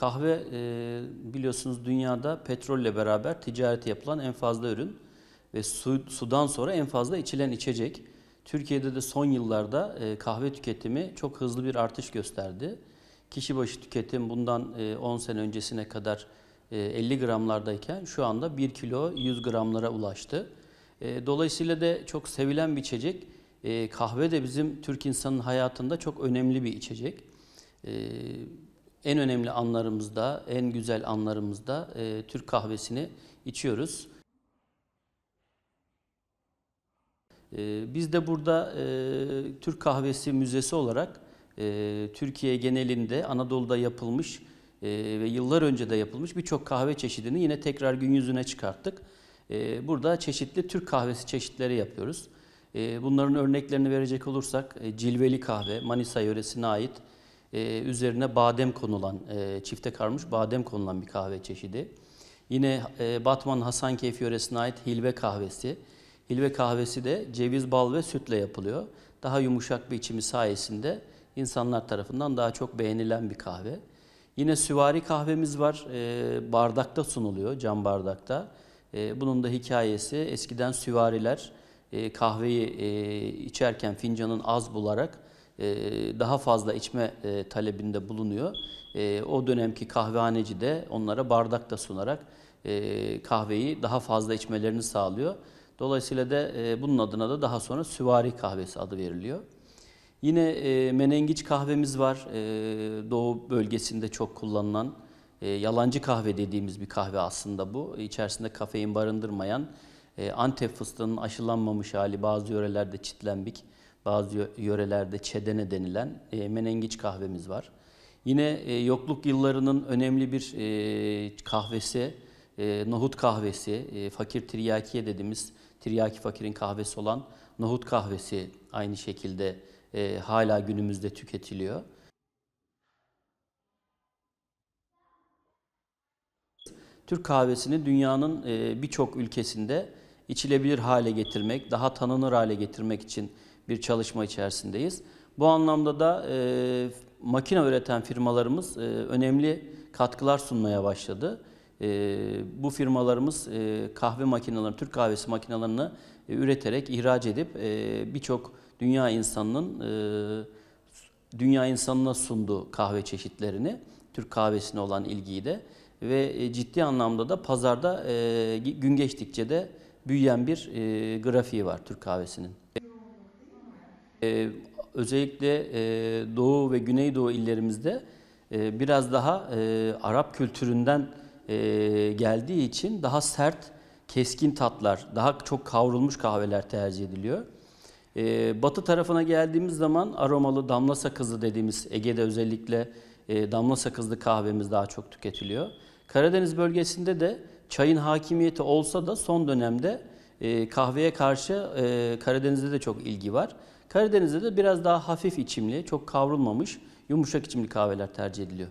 Kahve e, biliyorsunuz dünyada petrolle beraber ticareti yapılan en fazla ürün ve su, sudan sonra en fazla içilen içecek. Türkiye'de de son yıllarda e, kahve tüketimi çok hızlı bir artış gösterdi. Kişi başı tüketim bundan e, 10 sene öncesine kadar e, 50 gramlardayken şu anda 1 kilo 100 gramlara ulaştı. E, dolayısıyla da çok sevilen bir içecek. E, kahve de bizim Türk insanının hayatında çok önemli bir içecek. E, en önemli anlarımızda, en güzel anlarımızda e, Türk kahvesini içiyoruz. E, biz de burada e, Türk Kahvesi Müzesi olarak e, Türkiye genelinde Anadolu'da yapılmış e, ve yıllar önce de yapılmış birçok kahve çeşidini yine tekrar gün yüzüne çıkarttık. E, burada çeşitli Türk kahvesi çeşitleri yapıyoruz. E, bunların örneklerini verecek olursak e, cilveli kahve, Manisa yöresine ait e, üzerine badem konulan, e, çifte karmış badem konulan bir kahve çeşidi. Yine e, Batman Hasan yöresine ait hilve kahvesi. Hilve kahvesi de ceviz, bal ve sütle yapılıyor. Daha yumuşak bir içimi sayesinde insanlar tarafından daha çok beğenilen bir kahve. Yine süvari kahvemiz var. E, bardakta sunuluyor, cam bardakta. E, bunun da hikayesi eskiden süvariler e, kahveyi e, içerken fincanın az bularak e, daha fazla içme e, talebinde bulunuyor. E, o dönemki kahvehaneci de onlara bardak da sunarak kahveyi daha fazla içmelerini sağlıyor. Dolayısıyla da bunun adına da daha sonra süvari kahvesi adı veriliyor. Yine menengiç kahvemiz var. Doğu bölgesinde çok kullanılan yalancı kahve dediğimiz bir kahve aslında bu. İçerisinde kafein barındırmayan Antep fıstığının aşılanmamış hali bazı yörelerde çitlenbik bazı yörelerde çedene denilen e, menengiç kahvemiz var. Yine e, yokluk yıllarının önemli bir e, kahvesi, e, nohut kahvesi, e, fakir tiryakiye dediğimiz tiryaki fakirin kahvesi olan nohut kahvesi aynı şekilde e, hala günümüzde tüketiliyor. Türk kahvesini dünyanın e, birçok ülkesinde içilebilir hale getirmek, daha tanınır hale getirmek için bir çalışma içerisindeyiz. Bu anlamda da e, makine üreten firmalarımız e, önemli katkılar sunmaya başladı. E, bu firmalarımız e, kahve makinelerini, Türk kahvesi makinelerini e, üreterek, ihraç edip e, birçok dünya insanının e, dünya insanına sundu kahve çeşitlerini, Türk kahvesine olan ilgiyi de ve e, ciddi anlamda da pazarda e, gün geçtikçe de büyüyen bir e, grafiği var Türk kahvesinin. Ee, özellikle e, Doğu ve Güneydoğu illerimizde e, biraz daha e, Arap kültüründen e, geldiği için daha sert, keskin tatlar, daha çok kavrulmuş kahveler tercih ediliyor. E, batı tarafına geldiğimiz zaman aromalı damla sakızlı dediğimiz Ege'de özellikle e, damla sakızlı kahvemiz daha çok tüketiliyor. Karadeniz bölgesinde de çayın hakimiyeti olsa da son dönemde e, kahveye karşı e, Karadeniz'de de çok ilgi var. Karadeniz'de de biraz daha hafif içimli, çok kavrulmamış, yumuşak içimli kahveler tercih ediliyor.